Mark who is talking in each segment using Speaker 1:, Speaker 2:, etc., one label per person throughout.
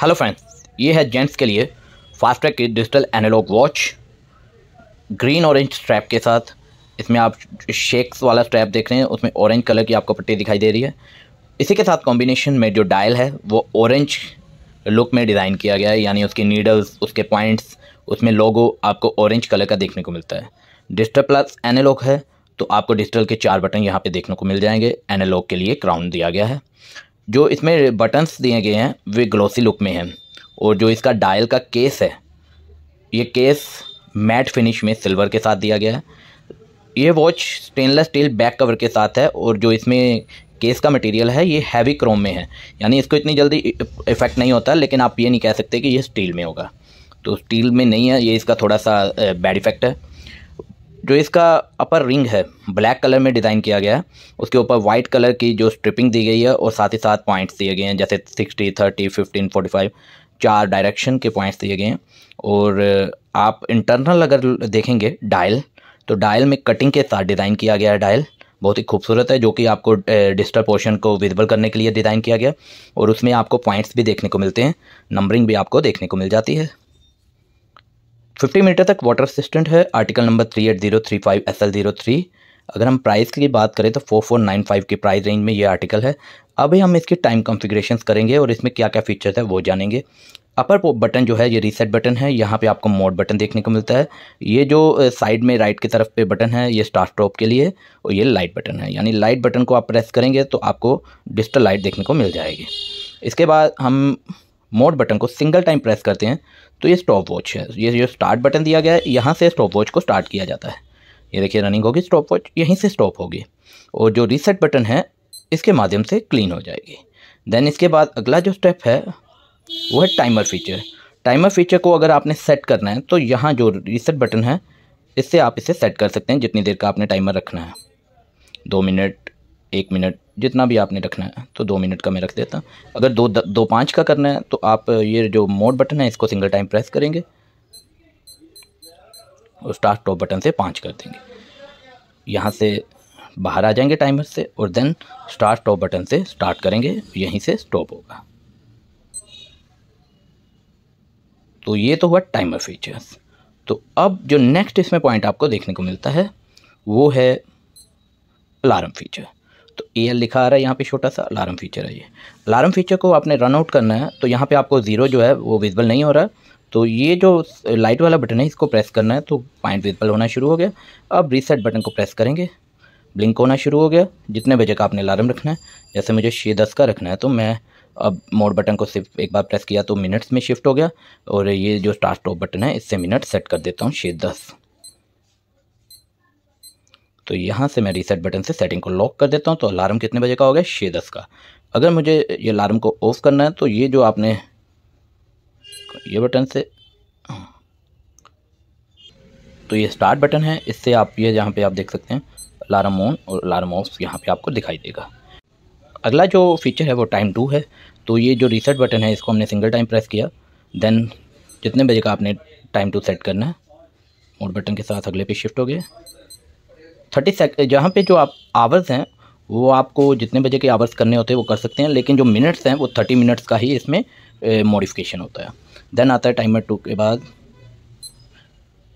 Speaker 1: Hello friends ये है gents के लिए फास्ट्रैक की digital analog watch green orange strap के साथ इसमें आप शेक्स वाला स्ट्रैप देख रहे हैं उसमें ऑरेंज कलर की आपको पट्टी दिखाई दे रही है इसी के साथ कॉम्बिनेशन में जो डायल है वो ऑरेंज लुक में डिज़ाइन किया गया है यानी उसकी नीडल्स उसके पॉइंट्स उसमें लोगो आपको ऑरेंज कलर का देखने को मिलता है डिजिटल प्लस एनालॉग है तो आपको डिजिटल के चार बटन यहाँ पे देखने को मिल जाएंगे एनालॉग के लिए क्राउन दिया गया है जो इसमें बटन्स दिए गए हैं वे ग्लोसी लुक में हैं और जो इसका डायल का केस है ये केस मैट फिनिश में सिल्वर के साथ दिया गया है ये watch stainless steel back cover के साथ है और जो इसमें केस का मटेरियल है ये हैवी क्रोम में है यानी इसको इतनी जल्दी इफेक्ट नहीं होता लेकिन आप ये नहीं कह सकते कि ये स्टील में होगा तो स्टील में नहीं है ये इसका थोड़ा सा बैड इफेक्ट है जो इसका अपर रिंग है ब्लैक कलर में डिज़ाइन किया गया है उसके ऊपर वाइट कलर की जो स्ट्रिपिंग दी गई है और साथ ही साथ पॉइंट्स दिए गए हैं जैसे sixty thirty fifteen forty five चार डायरेक्शन के पॉइंट्स दिए गए हैं और आप इंटरनल अगर देखेंगे डायल तो डायल में कटिंग के साथ डिज़ाइन किया गया है डायल बहुत ही खूबसूरत है जो कि आपको डिजिटल पोर्शन को विजिबल करने के लिए डिज़ाइन किया गया और उसमें आपको पॉइंट्स भी देखने को मिलते हैं नंबरिंग भी आपको देखने को मिल जाती है फिफ्टी मीटर तक वाटर असिस्टेंट है article number three eight zero three five S L zero three अगर हम प्राइस की बात करें तो फोर फोर नाइन फाइव की प्राइस रेंज में ये आर्टिकल है अभी हम इसके टाइम कॉन्फ़िगरेशन करेंगे और इसमें क्या क्या फीचर्स है वो जानेंगे अपर बटन जो है ये रीसेट बटन है यहाँ पे आपको मोड बटन देखने को मिलता है ये जो साइड में राइट की तरफ पे बटन है ये स्टार्ट स्टॉप के लिए और ये लाइट बटन है यानी लाइट बटन को आप प्रेस करेंगे तो आपको डिजिटल लाइट देखने को मिल जाएगी इसके बाद हम मोड बटन को सिंगल टाइम प्रेस करते हैं तो ये स्टॉप वॉच है ये जो स्टार्ट बटन दिया गया है यहाँ से स्टॉप वॉच को स्टार्ट किया जाता है ये देखिए रनिंग होगी स्टॉप वॉच यहीं से स्टॉप होगी और जो रीसेट बटन है इसके माध्यम से क्लीन हो जाएगी देन इसके बाद अगला जो स्टेप है वो है टाइमर फीचर टाइमर फीचर को अगर आपने सेट करना है तो यहाँ जो रीसेट बटन है इससे आप इसे सेट कर सकते हैं जितनी देर का आपने टाइमर रखना है दो मिनट एक मिनट जितना भी आपने रखना है तो दो मिनट का मैं रख देता अगर दो द, दो पाँच का करना है तो आप ये जो मोड बटन है इसको सिंगल टाइम प्रेस करेंगे और स्टार्ट टॉप बटन से पाँच कर देंगे यहाँ से बाहर आ जाएंगे टाइमर से और देन स्टार्ट टॉप बटन से स्टार्ट करेंगे यहीं से स्टॉप होगा तो ये तो हुआ टाइमर फीचर्स तो अब जो नेक्स्ट इसमें पॉइंट आपको देखने को मिलता है वो है अलार्म फीचर तो एल e लिखा आ रहा है यहाँ पे छोटा सा अलार्म फीचर है ये अलार्म फीचर को आपने रन आउट करना है तो यहाँ पे आपको ज़ीरो जो है वो विजिबल नहीं हो रहा है तो ये जो लाइट वाला बटन है इसको प्रेस करना है तो पॉइंट विजिबल होना शुरू हो गया अब रीसेट बटन को प्रेस करेंगे ब्लिंक होना शुरू हो गया जितने बजे का आपने अलार्म रखना है जैसे मुझे छः दस का रखना है तो मैं अब मोड बटन को सिर्फ एक बार प्रेस किया तो मिनट्स में शिफ्ट हो गया और ये जो स्टार्ट स्टॉप बटन है इससे मिनट सेट कर देता हूँ छः दस तो यहाँ से मैं रीसेट बटन से सेटिंग को लॉक कर देता हूँ तो अलार्म कितने बजे का हो गया छः दस का अगर मुझे ये अलार्म को ऑफ करना है तो ये जो आपने ये बटन से हाँ। तो ये स्टार्ट बटन है इससे आप ये जहाँ पे आप देख सकते हैं अलार्म ऑन और अलार्म ऑफ यहाँ पे आपको दिखाई देगा अगला जो फीचर है वो टाइम टू है तो ये जो रीसेट बटन है इसको हमने सिंगल टाइम प्रेस किया देन जितने बजे का आपने टाइम टू सेट करना है और बटन के साथ अगले पे शिफ्ट हो गया थर्टी सेक जहाँ पे जो आप आवर्स हैं वो आपको जितने बजे के आवर्स करने होते हैं वो कर सकते हैं लेकिन जो मिनट्स हैं वो थर्टी मिनट्स का ही इसमें मॉडिफिकेशन होता है देन आता है टाइमर टू के बाद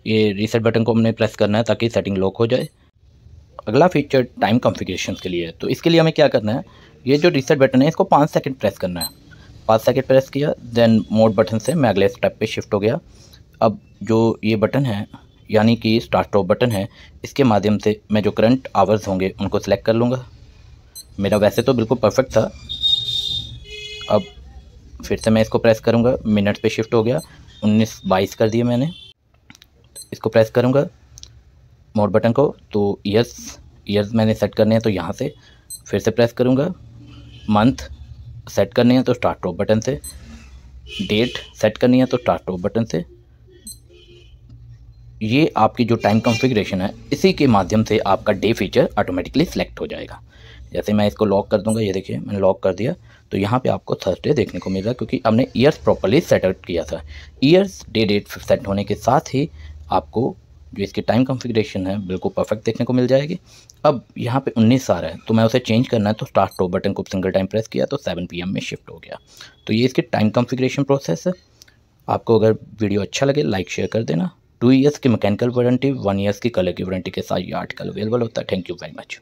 Speaker 1: ये रीसेट बटन को हमने प्रेस करना है ताकि सेटिंग लॉक हो जाए अगला फीचर टाइम कॉन्फ़िगरेशन के लिए है तो इसके लिए हमें क्या करना है ये जो रीसेट बटन है इसको पाँच सेकंड प्रेस करना है पाँच सेकंड प्रेस किया देन मोड बटन से मैं अगले स्टेप पे शिफ्ट हो गया अब जो ये बटन है यानी कि स्टार्ट स्टॉप बटन है इसके माध्यम से मैं जो करंट आवर्स होंगे उनको सिलेक्ट कर लूँगा मेरा वैसे तो बिल्कुल परफेक्ट था अब फिर से मैं इसको प्रेस करूँगा मिनट पे शिफ्ट हो गया उन्नीस बाईस कर दिए मैंने इसको प्रेस करूँगा मोड बटन को तो यस ईयर्स मैंने सेट करने हैं तो यहाँ से फिर से प्रेस करूँगा मंथ सेट करने हैं तो स्टार्ट टॉप बटन से डेट सेट करनी है तो स्टार्ट टॉप बटन से ये आपकी जो टाइम कॉन्फ़िगरेशन है इसी के माध्यम से आपका डे फीचर ऑटोमेटिकली सेलेक्ट हो जाएगा जैसे मैं इसको लॉक कर दूंगा ये देखिए मैंने लॉक कर दिया तो यहाँ पे आपको थर्सडे देखने को मिल रहा क्योंकि हमने ईयर्स प्रॉपरली सेटअप किया था ईयर्स डे डेट सेट होने के साथ ही आपको जो इसकी टाइम कॉन्फ़िगरेशन है बिल्कुल परफेक्ट देखने को मिल जाएगी अब यहाँ पे 19 आ रहा है तो मैं उसे चेंज करना है तो स्टार्ट टो बटन को सिंगल टाइम प्रेस किया तो 7 पीएम में शिफ्ट हो गया तो ये इसके टाइम कॉन्फ़िगरेशन प्रोसेस है आपको अगर वीडियो अच्छा लगे लाइक शेयर कर देना टू ईयर्स की मैकेनिकल वारंटी वन ईयर्स की कलर की वारंटी के साथ ये आर्टिकल अवेलेबल होता है थैंक यू वेरी मच